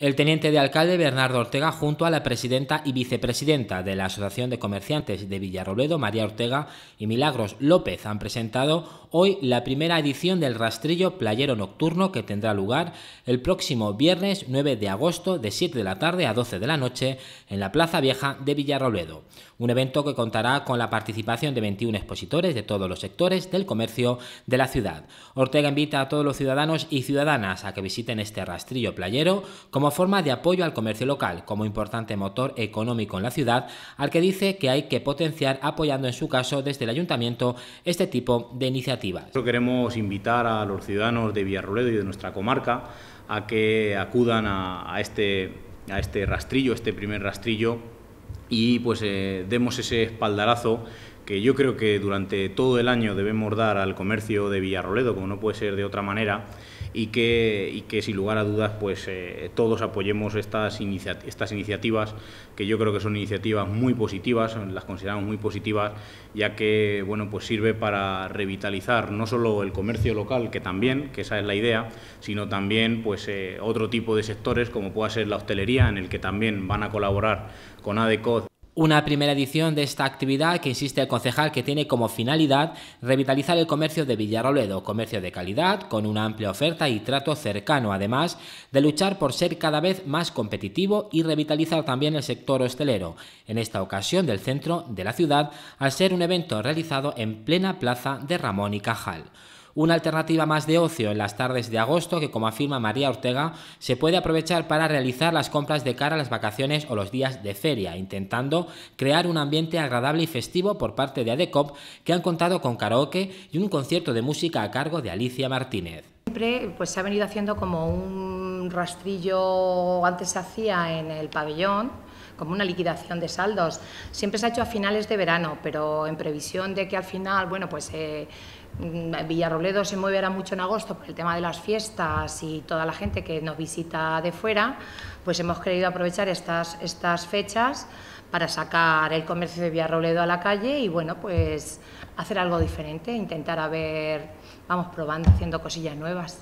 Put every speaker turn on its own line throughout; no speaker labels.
El teniente de alcalde Bernardo Ortega, junto a la presidenta y vicepresidenta de la Asociación de Comerciantes de Villarrobledo, María Ortega, y Milagros López, han presentado hoy la primera edición del rastrillo playero nocturno que tendrá lugar el próximo viernes 9 de agosto de 7 de la tarde a 12 de la noche en la Plaza Vieja de Villarrobledo. Un evento que contará con la participación de 21 expositores de todos los sectores del comercio de la ciudad. Ortega invita a todos los ciudadanos y ciudadanas a que visiten este rastrillo playero como forma de apoyo al comercio local, como importante motor económico en la ciudad, al que dice que hay que potenciar apoyando en su caso desde el ayuntamiento este tipo de iniciativas. queremos
invitar a los ciudadanos de Villarroledo y de nuestra comarca a que acudan a, este, a este rastrillo, este primer rastrillo, y pues eh, demos ese espaldarazo que yo creo que durante todo el año debemos dar al comercio de Villarroledo, como no puede ser de otra manera, y que, que sin lugar a dudas pues eh, todos apoyemos estas, estas iniciativas, que yo creo que son iniciativas muy positivas, las consideramos muy positivas, ya que bueno, pues sirve para revitalizar no solo el comercio local, que también, que esa es la idea, sino también pues eh, otro tipo de sectores como pueda ser la hostelería, en el que también van a colaborar con ADECO una primera edición
de esta actividad que insiste el concejal que tiene como finalidad revitalizar el comercio de Villarrobledo, comercio de calidad, con una amplia oferta y trato cercano, además de luchar por ser cada vez más competitivo y revitalizar también el sector hostelero, en esta ocasión del centro de la ciudad, al ser un evento realizado en plena plaza de Ramón y Cajal. Una alternativa más de ocio en las tardes de agosto que, como afirma María Ortega, se puede aprovechar para realizar las compras de cara a las vacaciones o los días de feria, intentando crear un ambiente agradable y festivo por parte de ADECOP, que han contado con karaoke y un concierto de música a cargo de Alicia Martínez.
Siempre pues, se ha venido haciendo como un rastrillo, antes se hacía en el pabellón, como una liquidación de saldos. Siempre se ha hecho a finales de verano, pero en previsión de que al final, bueno, pues eh, mm, Villarrobledo se moverá mucho en agosto por el tema de las fiestas y toda la gente que nos visita de fuera, pues hemos querido aprovechar estas, estas fechas para sacar el comercio de Villarrobledo a la calle y bueno, pues hacer algo diferente, intentar a ver, vamos probando, haciendo cosillas nuevas.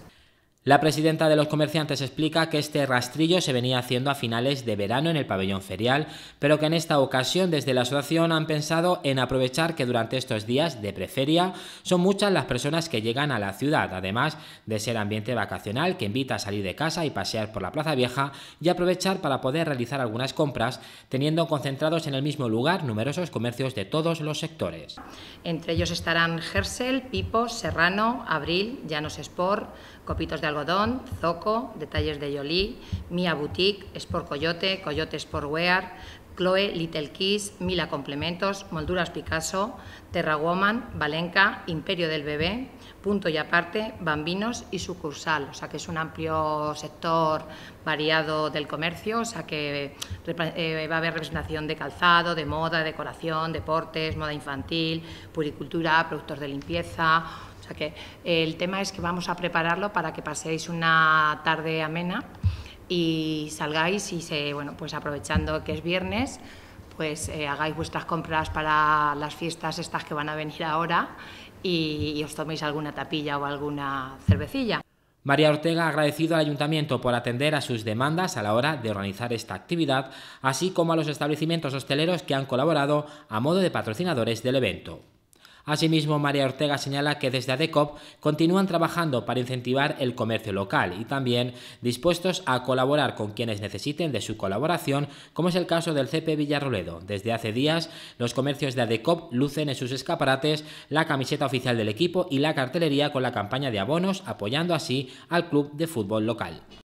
La presidenta de los comerciantes explica que este rastrillo se venía haciendo a finales de verano en el pabellón ferial, pero que en esta ocasión desde la asociación han pensado en aprovechar que durante estos días de preferia son muchas las personas que llegan a la ciudad, además de ser ambiente vacacional que invita a salir de casa y pasear por la Plaza Vieja y aprovechar para poder realizar algunas compras, teniendo concentrados en el mismo lugar numerosos comercios de todos los sectores.
Entre ellos estarán Hersel, Pipo, Serrano, Abril, Llanos Sport, Copitos de Zoco, Detalles de Yoli, Mia Boutique, Sport Coyote, Coyote Sportwear, Chloe, Little Kiss, Mila Complementos, Molduras Picasso, Terra Woman, Valenca, Imperio del Bebé, Punto y Aparte, Bambinos y Sucursal. O sea que es un amplio sector variado del comercio, o sea que eh, va a haber representación de calzado, de moda, decoración, deportes, moda infantil, puricultura, productos de limpieza, eh, el tema es que vamos a prepararlo para que paséis una tarde amena y salgáis y pues aprovechando que es viernes, pues eh, hagáis vuestras compras para las fiestas estas que van a venir ahora y os toméis alguna tapilla o alguna cervecilla.
María Ortega ha agradecido al ayuntamiento por atender a sus demandas a la hora de organizar esta actividad, así como a los establecimientos hosteleros que han colaborado a modo de patrocinadores del evento. Asimismo, María Ortega señala que desde ADECOP continúan trabajando para incentivar el comercio local y también dispuestos a colaborar con quienes necesiten de su colaboración, como es el caso del CP Villarroledo. Desde hace días, los comercios de ADECOP lucen en sus escaparates la camiseta oficial del equipo y la cartelería con la campaña de abonos, apoyando así al club de fútbol local.